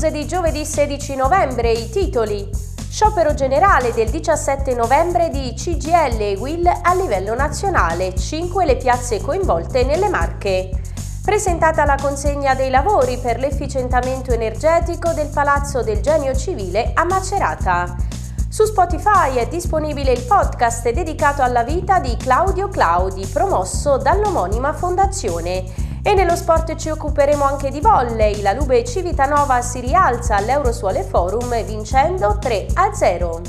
news di giovedì 16 novembre, i titoli. Sciopero generale del 17 novembre di CGL e Will a livello nazionale, 5 le piazze coinvolte nelle Marche. Presentata la consegna dei lavori per l'efficientamento energetico del Palazzo del Genio Civile a Macerata. Su Spotify è disponibile il podcast dedicato alla vita di Claudio Claudi, promosso dall'omonima fondazione e nello sport ci occuperemo anche di volley. La Lube Civitanova si rialza all'Eurosuole Forum vincendo 3 a 0.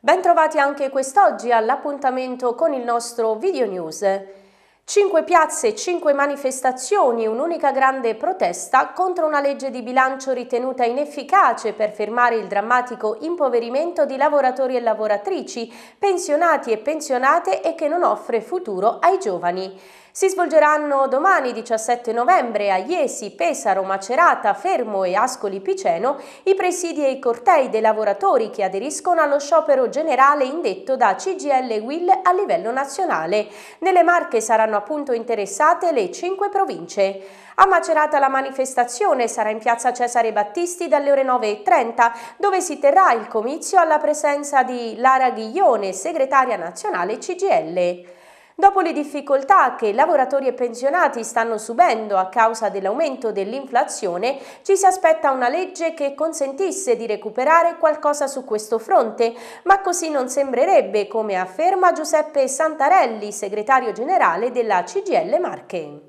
Bentrovati anche quest'oggi all'appuntamento con il nostro Video News. Cinque piazze, cinque manifestazioni, un'unica grande protesta contro una legge di bilancio ritenuta inefficace per fermare il drammatico impoverimento di lavoratori e lavoratrici, pensionati e pensionate e che non offre futuro ai giovani. Si svolgeranno domani 17 novembre a Iesi, Pesaro, Macerata, Fermo e Ascoli Piceno i presidi e i cortei dei lavoratori che aderiscono allo sciopero generale indetto da CGL Will a livello nazionale. Nelle Marche saranno appunto interessate le cinque province. A Macerata la manifestazione sarà in piazza Cesare Battisti dalle ore 9.30 dove si terrà il comizio alla presenza di Lara Ghiglione, segretaria nazionale CGL. Dopo le difficoltà che lavoratori e pensionati stanno subendo a causa dell'aumento dell'inflazione, ci si aspetta una legge che consentisse di recuperare qualcosa su questo fronte, ma così non sembrerebbe, come afferma Giuseppe Santarelli, segretario generale della CGL Marche.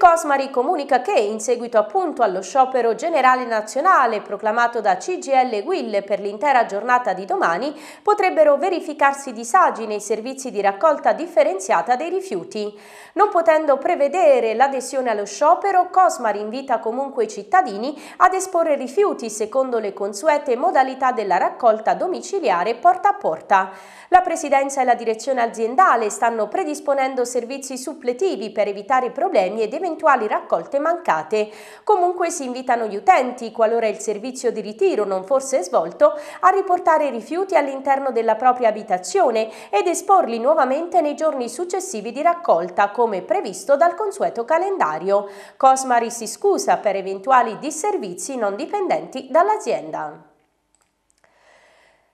Cosmari comunica che, in seguito appunto allo sciopero generale nazionale proclamato da CGL e Will per l'intera giornata di domani, potrebbero verificarsi disagi nei servizi di raccolta differenziata dei rifiuti. Non potendo prevedere l'adesione allo sciopero, Cosmari invita comunque i cittadini ad esporre rifiuti secondo le consuete modalità della raccolta domiciliare porta a porta. La Presidenza e la direzione aziendale stanno predisponendo servizi suppletivi per evitare problemi ed eventuali eventuali raccolte mancate. Comunque si invitano gli utenti, qualora il servizio di ritiro non fosse svolto, a riportare i rifiuti all'interno della propria abitazione ed esporli nuovamente nei giorni successivi di raccolta, come previsto dal consueto calendario. Cosmari si scusa per eventuali disservizi non dipendenti dall'azienda.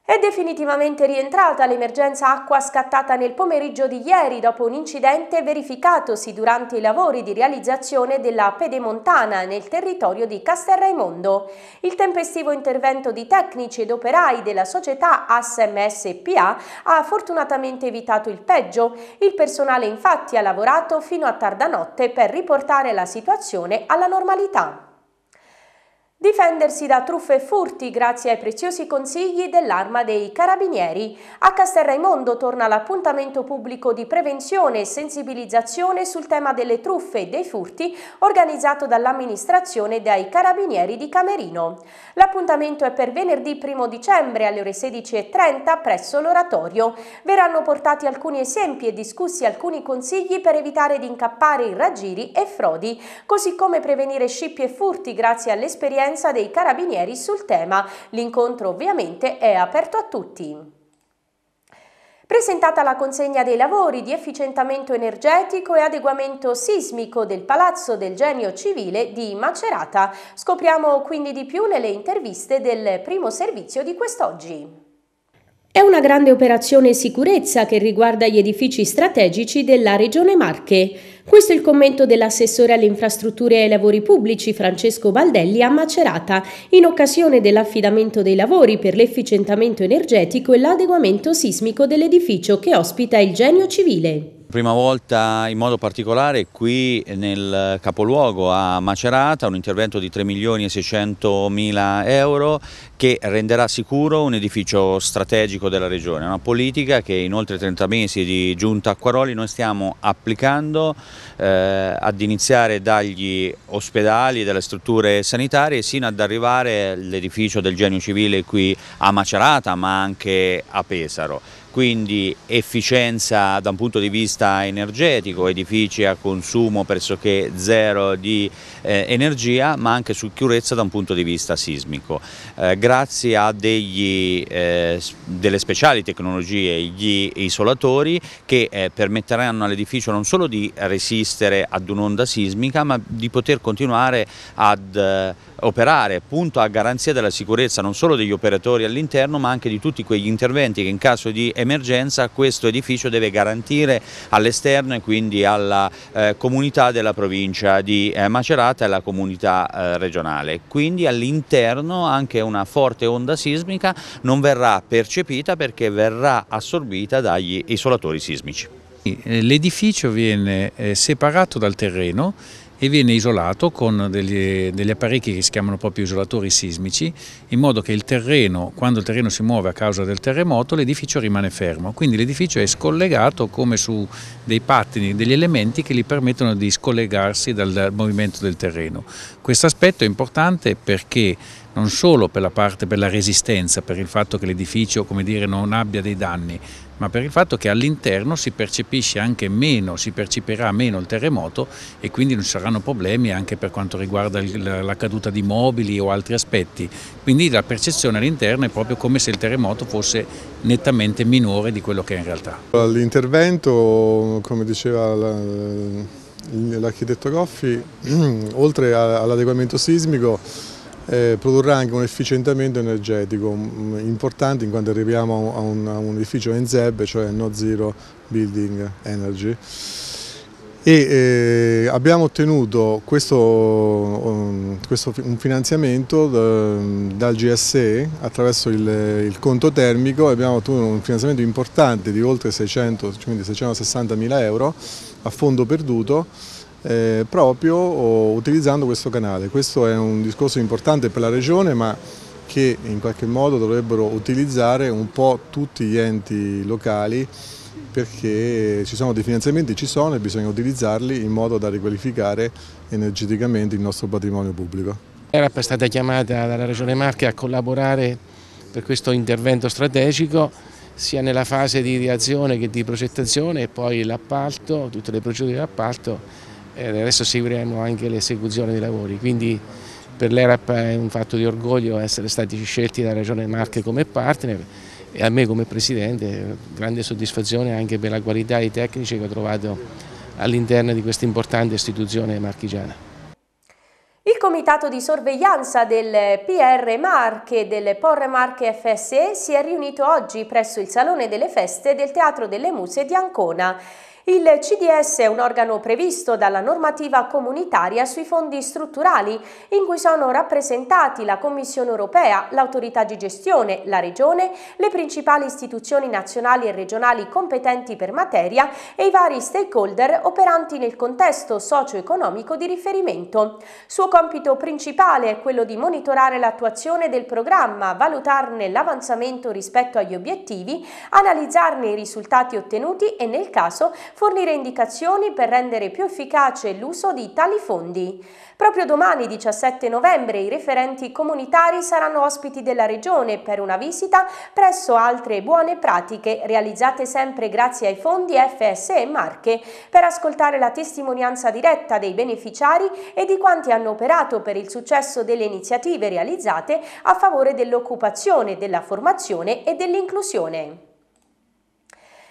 È definitivamente rientrata l'emergenza acqua scattata nel pomeriggio di ieri dopo un incidente verificatosi durante i lavori di realizzazione della pedemontana nel territorio di Castelraimondo. Il tempestivo intervento di tecnici ed operai della società ASMS ha fortunatamente evitato il peggio. Il personale infatti ha lavorato fino a tarda notte per riportare la situazione alla normalità. Difendersi da truffe e furti grazie ai preziosi consigli dell'arma dei carabinieri. A Castelraimondo torna l'appuntamento pubblico di prevenzione e sensibilizzazione sul tema delle truffe e dei furti organizzato dall'amministrazione e dai carabinieri di Camerino. L'appuntamento è per venerdì 1 dicembre alle ore 16.30 presso l'oratorio. Verranno portati alcuni esempi e discussi alcuni consigli per evitare di incappare in raggiri e frodi, così come prevenire scippi e furti grazie all'esperienza presenza dei carabinieri sul tema. L'incontro ovviamente è aperto a tutti. Presentata la consegna dei lavori di efficientamento energetico e adeguamento sismico del Palazzo del Genio Civile di Macerata. Scopriamo quindi di più nelle interviste del primo servizio di quest'oggi. È una grande operazione sicurezza che riguarda gli edifici strategici della Regione Marche. Questo è il commento dell'assessore alle infrastrutture e ai lavori pubblici Francesco Baldelli a Macerata in occasione dell'affidamento dei lavori per l'efficientamento energetico e l'adeguamento sismico dell'edificio che ospita il genio civile. Prima volta in modo particolare qui nel capoluogo a Macerata, un intervento di 3 milioni e 600 mila euro che renderà sicuro un edificio strategico della regione, una politica che in oltre 30 mesi di giunta a Quaroli noi stiamo applicando eh, ad iniziare dagli ospedali, dalle strutture sanitarie sino ad arrivare all'edificio del genio civile qui a Macerata ma anche a Pesaro quindi efficienza da un punto di vista energetico, edifici a consumo pressoché zero di eh, energia, ma anche sicurezza da un punto di vista sismico. Eh, grazie a degli, eh, delle speciali tecnologie, gli isolatori, che eh, permetteranno all'edificio non solo di resistere ad un'onda sismica, ma di poter continuare ad eh, operare appunto a garanzia della sicurezza non solo degli operatori all'interno ma anche di tutti quegli interventi che in caso di emergenza questo edificio deve garantire all'esterno e quindi alla eh, comunità della provincia di eh, Macerata e alla comunità eh, regionale. Quindi all'interno anche una forte onda sismica non verrà percepita perché verrà assorbita dagli isolatori sismici. L'edificio viene eh, separato dal terreno e viene isolato con degli, degli, apparecchi che si chiamano proprio isolatori sismici, in modo che il terreno, quando il terreno si muove a causa del terremoto, l'edificio rimane fermo. Quindi l'edificio è scollegato come su dei pattini, degli elementi che gli permettono di scollegarsi dal movimento del terreno. Questo aspetto è importante perché non solo per la parte per la resistenza, per il fatto che l'edificio non abbia dei danni, ma per il fatto che all'interno si percepisce anche meno, si percepirà meno il terremoto e quindi non ci saranno problemi anche per quanto riguarda la caduta di mobili o altri aspetti. Quindi la percezione all'interno è proprio come se il terremoto fosse nettamente minore di quello che è in realtà. L'intervento, come diceva l'architetto Goffi, oltre all'adeguamento sismico, eh, produrrà anche un efficientamento energetico mh, mm, mm, importante in quanto arriviamo a un, a un edificio NZEB, cioè No Zero Building Energy. E, eh, abbiamo ottenuto questo, um, questo, un finanziamento eh, dal GSE attraverso il, eh, il, conto termico, abbiamo ottenuto un finanziamento importante di oltre 600, 660 mila euro a fondo perduto eh, proprio utilizzando questo canale. Questo è un discorso importante per la Regione ma che in qualche modo dovrebbero utilizzare un po' tutti gli enti locali perché ci sono dei finanziamenti, ci sono e bisogna utilizzarli in modo da riqualificare energeticamente il nostro patrimonio pubblico. Era stata chiamata dalla Regione Marche a collaborare per questo intervento strategico sia nella fase di ideazione che di progettazione e poi l'appalto, tutte le procedure di appalto eh, adesso seguiremo anche l'esecuzione dei lavori. Quindi per l'ERAP è un fatto di orgoglio essere stati scelti dalla Regione Marche come partner e a me come Presidente grande soddisfazione anche per la qualità dei tecnici che ho trovato all'interno di questa importante istituzione marchigiana. Il comitato di sorveglianza del PR Marche del Porre Marche FSE si è riunito oggi presso il Salone delle Feste del Teatro delle Muse di Ancona. Il CDS è un organo previsto dalla normativa comunitaria sui fondi strutturali, in cui sono rappresentati la Commissione europea, l'autorità di gestione, la Regione, le principali istituzioni nazionali e regionali competenti per materia e i vari stakeholder operanti nel contesto socio-economico di riferimento. Suo compito principale è quello di monitorare l'attuazione del programma, valutarne l'avanzamento rispetto agli obiettivi, analizzarne i risultati ottenuti e nel caso fornire indicazioni per rendere più efficace l'uso di tali fondi. Proprio domani 17 novembre i referenti comunitari saranno ospiti della Regione per una visita presso altre buone pratiche realizzate sempre grazie ai fondi FSE Marche per ascoltare la testimonianza diretta dei beneficiari e di quanti hanno operato per il successo delle iniziative realizzate a favore dell'occupazione, della formazione e dell'inclusione.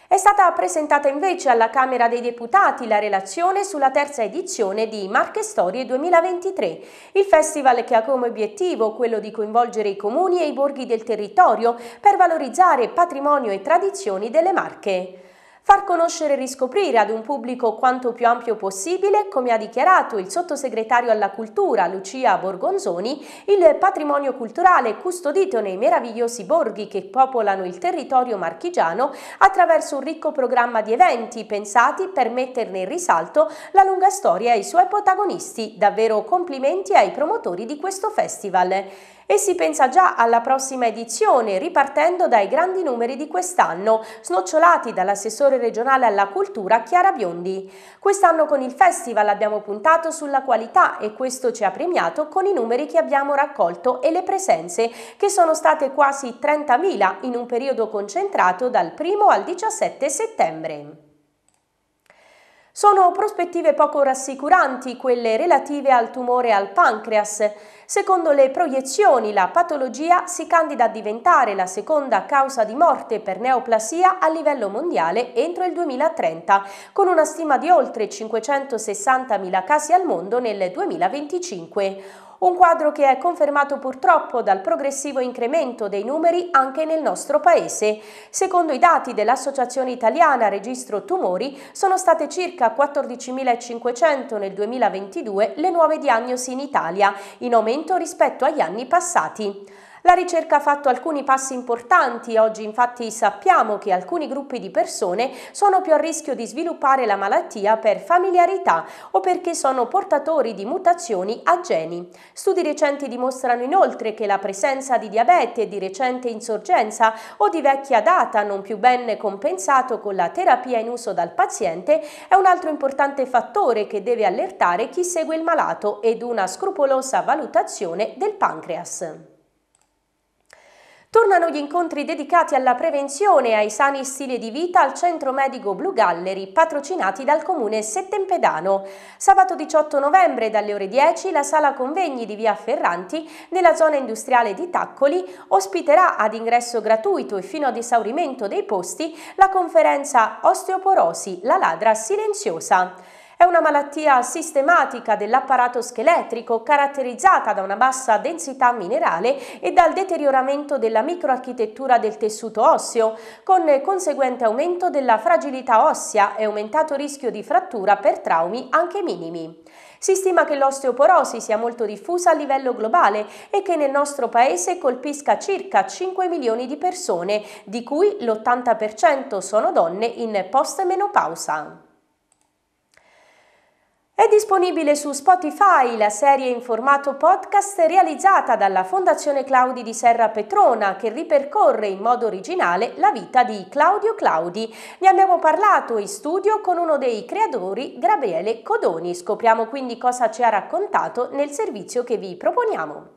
È stata presentata invece alla Camera dei Deputati la relazione sulla terza edizione di Marche Storie 2023, il festival che ha come obiettivo quello di coinvolgere i comuni e i borghi del territorio per valorizzare patrimonio e tradizioni delle Marche far conoscere e riscoprire ad un pubblico quanto più ampio possibile, come ha dichiarato il sottosegretario alla cultura Lucia Borgonzoni, il patrimonio culturale custodito nei meravigliosi borghi che popolano il territorio marchigiano attraverso un ricco programma di eventi pensati per metterne in risalto la lunga storia e i suoi protagonisti. Davvero complimenti ai promotori di questo festival e si pensa già alla prossima edizione ripartendo dai grandi numeri di quest'anno, snocciolati dall'assessore regionale alla cultura Chiara Biondi. Quest'anno con il festival abbiamo puntato sulla qualità e questo ci ha premiato con i numeri che abbiamo raccolto e le presenze, che sono state quasi 30.000 in un periodo concentrato dal 1 al 17 settembre. Sono prospettive poco rassicuranti quelle relative al tumore al pancreas. Secondo le proiezioni, la patologia si candida a diventare la seconda causa di morte per neoplasia a livello mondiale entro il 2030, con una stima di oltre 560.000 casi al mondo nel 2025. Un quadro che è confermato purtroppo dal progressivo incremento dei numeri anche nel nostro paese. Secondo i dati dell'Associazione Italiana Registro Tumori, sono state circa 14.500 nel 2022 le nuove diagnosi in Italia, in aumento rispetto agli anni passati. La ricerca ha fatto alcuni passi importanti, oggi infatti sappiamo che alcuni gruppi di persone sono più a rischio di sviluppare la malattia per familiarità o perché sono portatori di mutazioni a geni. Studi recenti dimostrano inoltre che la presenza di diabete di recente insorgenza o di vecchia data non più ben compensato con la terapia in uso dal paziente è un altro importante fattore che deve allertare chi segue il malato ed una scrupolosa valutazione del pancreas. Tornano gli incontri dedicati alla prevenzione e ai sani stili di vita al Centro Medico Blue Gallery, patrocinati dal Comune Settempedano. Sabato 18 novembre dalle ore 10 la Sala Convegni di Via Ferranti, nella zona industriale di Taccoli, ospiterà ad ingresso gratuito e fino ad esaurimento dei posti la conferenza Osteoporosi, la ladra silenziosa. È una malattia sistematica dell'apparato scheletrico caratterizzata da una bassa densità minerale e dal deterioramento della microarchitettura del tessuto osseo, con conseguente aumento della fragilità ossea e aumentato rischio di frattura per traumi anche minimi. Si stima che l'osteoporosi sia molto diffusa a livello globale e che nel nostro paese colpisca circa 5 milioni di persone, di cui l'80% sono donne in postmenopausa. È disponibile su Spotify la serie in formato podcast realizzata dalla Fondazione Claudi di Serra Petrona che ripercorre in modo originale la vita di Claudio Claudi. Ne abbiamo parlato in studio con uno dei creatori, Gabriele Codoni. Scopriamo quindi cosa ci ha raccontato nel servizio che vi proponiamo.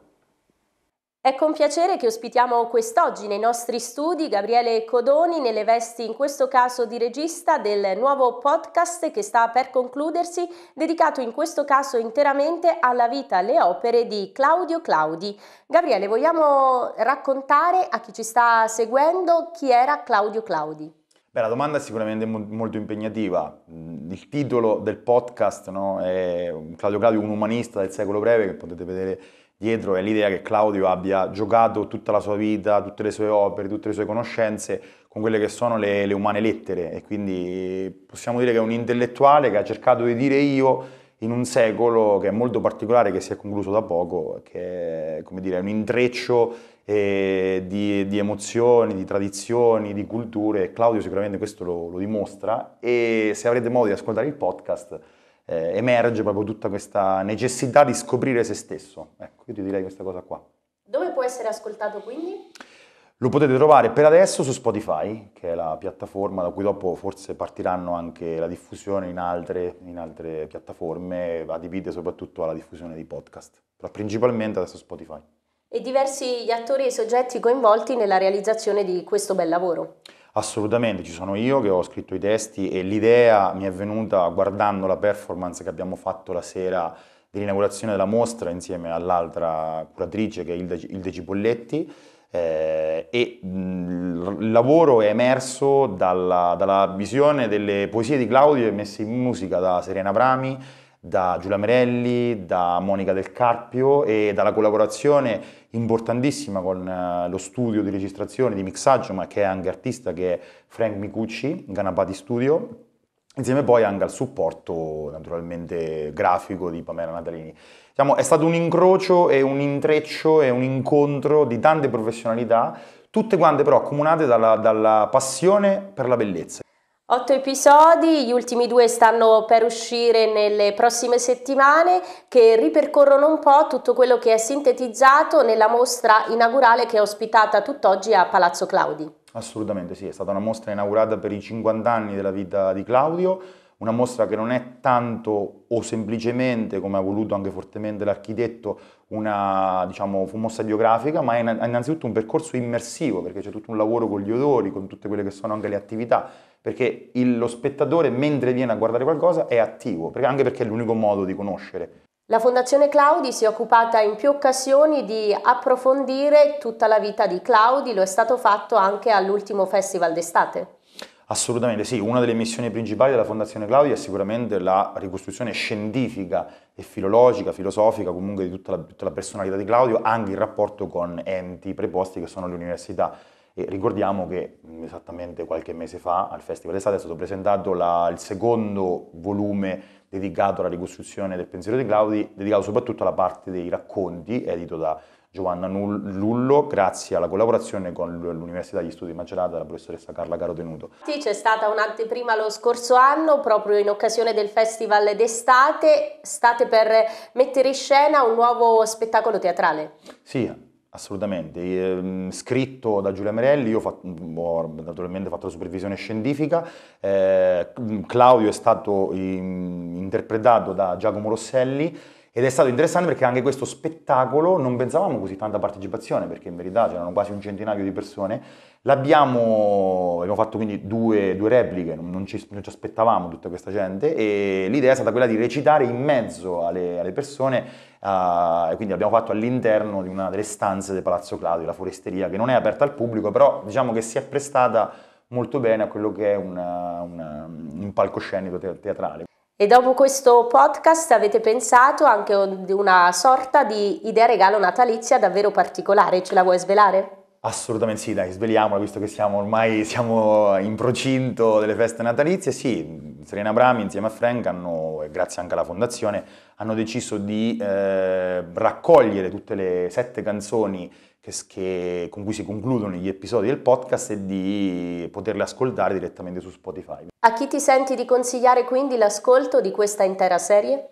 È con piacere che ospitiamo quest'oggi nei nostri studi Gabriele Codoni nelle vesti in questo caso di regista del nuovo podcast che sta per concludersi, dedicato in questo caso interamente alla vita e alle opere di Claudio Claudi. Gabriele, vogliamo raccontare a chi ci sta seguendo chi era Claudio Claudi? Beh, la domanda è sicuramente molto impegnativa. Mm, il titolo del podcast no, è Claudio Claudio, un umanista del secolo breve, che potete vedere dietro è l'idea che Claudio abbia giocato tutta la sua vita, tutte le sue opere, tutte le sue conoscenze con quelle che sono le, le umane lettere e quindi possiamo dire che è un intellettuale che ha cercato di dire io in un secolo che è molto particolare, che si è concluso da poco, che è dire, un intreccio eh, di, di, emozioni, di tradizioni, di culture. Claudio sicuramente questo lo, lo dimostra e se avrete modo di ascoltare il podcast eh, emerge proprio tutta questa necessità di scoprire se stesso. Ecco, io ti direi questa cosa qua. Dove può essere ascoltato quindi? Lo potete trovare per adesso su Spotify, che è la piattaforma da cui dopo forse partiranno anche la diffusione in altre, in altre piattaforme, adibite soprattutto alla diffusione di podcast, però principalmente adesso Spotify. E diversi gli attori e i soggetti coinvolti nella realizzazione di questo bel lavoro. Assolutamente, ci sono io che ho scritto i testi e l'idea mi è venuta guardando la performance che abbiamo fatto la sera dell'inaugurazione della mostra insieme all'altra curatrice che è Ilde, Ilde Cipolletti eh, e il lavoro è emerso dalla, dalla visione delle poesie di Claudio messe in musica da Serena Brami da Giulia Merelli, da Monica Del Carpio e dalla collaborazione importantissima con eh, lo studio di registrazione, di mixaggio, ma che è anche artista, che è Frank Micucci, Ganabati Studio, insieme poi anche al supporto naturalmente grafico di Pamela Natalini. Diciamo, è stato un incrocio e un intreccio e un incontro di tante professionalità, tutte quante però accomunate dalla, dalla passione per la bellezza. Otto episodi, gli ultimi due stanno per uscire nelle prossime settimane, che ripercorrono un po' tutto quello che è sintetizzato nella mostra inaugurale che è ospitata tutt'oggi a Palazzo Claudi. Assolutamente sì, è stata una mostra inaugurata per i 50 anni della vita di Claudio, una mostra che non è tanto o semplicemente, come ha voluto anche fortemente l'architetto, una diciamo, mostra biografica, ma è innanzitutto un percorso immersivo, perché c'è tutto un lavoro con gli odori, con tutte quelle che sono anche le attività, perché il, lo spettatore mentre viene a guardare qualcosa è attivo, perché, anche perché è l'unico modo di conoscere. La Fondazione Claudi si è occupata in più occasioni di approfondire tutta la vita di Claudi, lo è stato fatto anche all'ultimo Festival d'estate. Assolutamente sì, una delle missioni principali della Fondazione Claudia è sicuramente la ricostruzione scientifica e filologica, filosofica, comunque di tutta la, tutta la personalità di Claudio, anche il rapporto con enti preposti che sono le università. E ricordiamo che mm, esattamente qualche mese fa al Festival d'estate è stato presentato la, il secondo volume dedicato alla ricostruzione del pensiero di Claudio, dedicato soprattutto alla parte dei racconti, edito da Giovanna Lullo, grazie alla collaborazione con l'Università degli Studi di Maggiorati della professoressa Carla Caro Tenuto. Sì, c'è stata un'anteprima lo scorso anno, proprio in occasione del Festival d'estate, state per mettere in scena un nuovo spettacolo teatrale. Sì, Assolutamente, mm, scritto da Giulia Merelli, io ho, mm, naturalmente fatto la supervisione scientifica, eh, Claudio è stato interpretato da Giacomo Rosselli, ed è stato interessante perché anche questo spettacolo non pensavamo così tanta partecipazione, perché in verità c'erano quasi un centinaio di persone. L'abbiamo, abbiamo fatto quindi due, due repliche, non ci, non ci, aspettavamo tutta questa gente e l'idea è stata quella di recitare in mezzo alle, alle persone uh, e quindi l'abbiamo fatto all'interno di una delle stanze del Palazzo Claudio, la foresteria, che non è aperta al pubblico, però diciamo che si è prestata molto bene a quello che è una, una, un palcoscenico te- teatrale. E dopo questo podcast avete pensato anche di una sorta di idea regalo natalizia davvero particolare, ce la vuoi svelare? Assolutamente sì, dai, svegliamola, visto che siamo ormai siamo in procinto delle feste natalizie. Sì, Serena Brami insieme a Frank hanno, e grazie anche alla fondazione, hanno deciso di eh, raccogliere tutte le sette canzoni che, con cui si concludono gli episodi del podcast e di poterle ascoltare direttamente su Spotify. A chi ti senti di consigliare quindi l'ascolto di questa intera serie?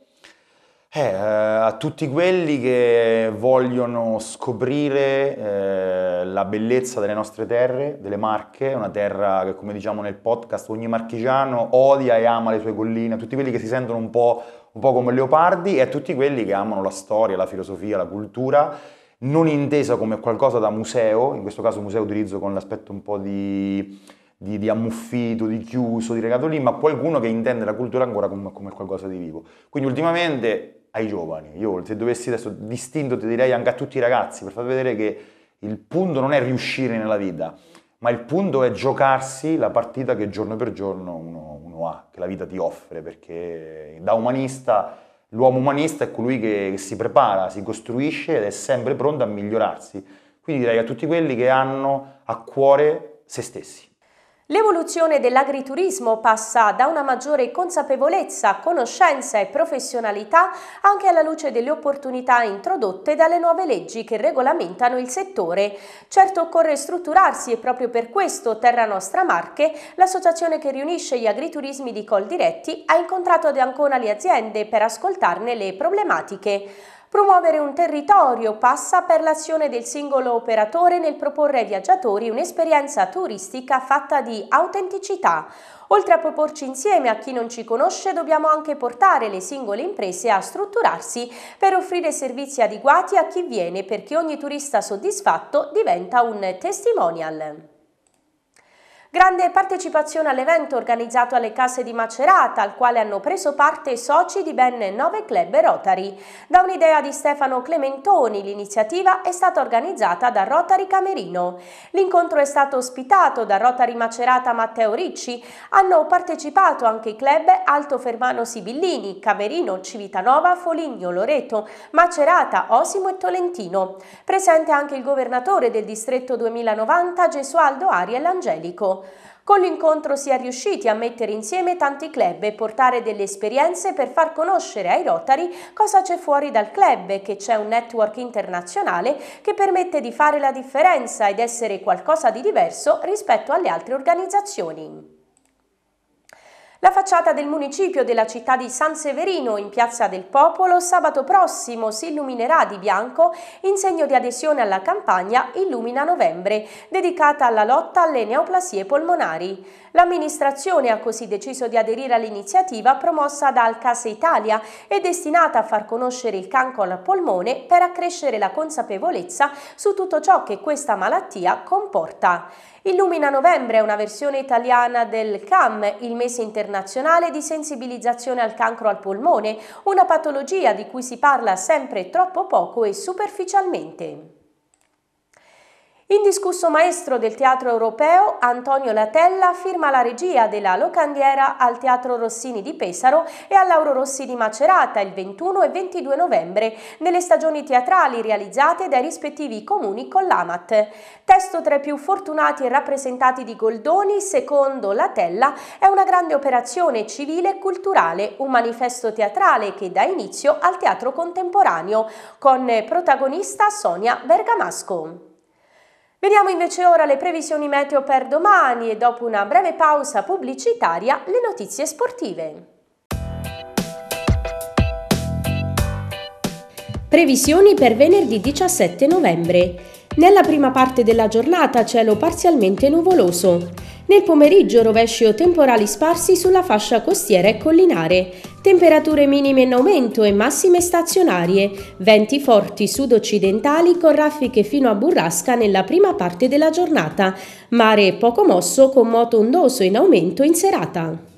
Eh, a tutti quelli che vogliono scoprire eh, la bellezza delle nostre terre, delle Marche, una terra che come diciamo nel podcast ogni marchigiano odia e ama le sue colline, a tutti quelli che si sentono un po', un po come leopardi e a tutti quelli che amano la storia, la filosofia, la cultura non intesa come qualcosa da museo, in questo caso museo utilizzo con l'aspetto un po' di, di, di ammuffito, di chiuso, di legato lì, ma qualcuno che intende la cultura ancora come, come qualcosa di vivo. Quindi ultimamente ai giovani, io se dovessi adesso distinto ti direi anche a tutti i ragazzi, per far vedere che il punto non è riuscire nella vita, ma il punto è giocarsi la partita che giorno per giorno uno, uno ha, che la vita ti offre, perché da umanista L'uomo umanista è colui che, si prepara, si costruisce ed è sempre pronto a migliorarsi. Quindi direi a tutti quelli che hanno a cuore se stessi. L'evoluzione dell'agriturismo passa da una maggiore consapevolezza, conoscenza e professionalità anche alla luce delle opportunità introdotte dalle nuove leggi che regolamentano il settore. Certo occorre strutturarsi e proprio per questo Terra Nostra Marche, l'associazione che riunisce gli agriturismi di Col Diretti, ha incontrato ad Ancona le aziende per ascoltarne le problematiche. Promuovere un territorio passa per l'azione del singolo operatore nel proporre ai viaggiatori un'esperienza turistica fatta di autenticità. Oltre a proporci insieme a chi non ci conosce, dobbiamo anche portare le singole imprese a strutturarsi per offrire servizi adeguati a chi viene perché ogni turista soddisfatto diventa un testimonial. Grande partecipazione all'evento organizzato alle casse di Macerata, al quale hanno preso parte soci di ben nove club Rotary. Da un'idea di Stefano Clementoni, l'iniziativa è stata organizzata da Rotary Camerino. L'incontro è stato ospitato da Rotary Macerata Matteo Ricci. Hanno partecipato anche i club Alto Fermano Sibillini, Camerino, Civitanova, Foligno, Loreto, Macerata, Osimo e Tolentino. Presente anche il governatore del distretto 2090 Gesualdo Ariel Angelico. Con l'incontro si è riusciti a mettere insieme tanti club e portare delle esperienze per far conoscere ai Rotary cosa c'è fuori dal club e che c'è un network internazionale che permette di fare la differenza ed essere qualcosa di diverso rispetto alle altre organizzazioni. La facciata del municipio della città di San Severino in Piazza del Popolo sabato prossimo si illuminerà di bianco in segno di adesione alla campagna Illumina Novembre, dedicata alla lotta alle neoplasie polmonari. L'amministrazione ha così deciso di aderire all'iniziativa promossa da Alcase Italia e destinata a far conoscere il cancro al polmone per accrescere la consapevolezza su tutto ciò che questa malattia comporta. Illumina Novembre è una versione italiana del CAM, il mese internazionale di sensibilizzazione al cancro al polmone, una patologia di cui si parla sempre troppo poco e superficialmente. Indiscusso maestro del teatro europeo, Antonio Latella firma la regia della Locandiera al Teatro Rossini di Pesaro e al Lauro Rossi di Macerata il 21 e 22 novembre nelle stagioni teatrali realizzate dai rispettivi comuni con l'AMAT. Testo tra i più fortunati e rappresentati di Goldoni, secondo Latella, è una grande operazione civile e culturale, un manifesto teatrale che dà inizio al teatro contemporaneo, con protagonista Sonia Bergamasco. Vediamo invece ora le previsioni meteo per domani e dopo una breve pausa pubblicitaria le notizie sportive. Previsioni per venerdì 17 novembre. Nella prima parte della giornata cielo parzialmente nuvoloso. Nel pomeriggio rovesci o temporali sparsi sulla fascia costiera e collinare. Temperature minime in aumento e massime stazionarie. Venti forti sud-occidentali con raffiche fino a burrasca nella prima parte della giornata. Mare poco mosso con moto ondoso in aumento in serata.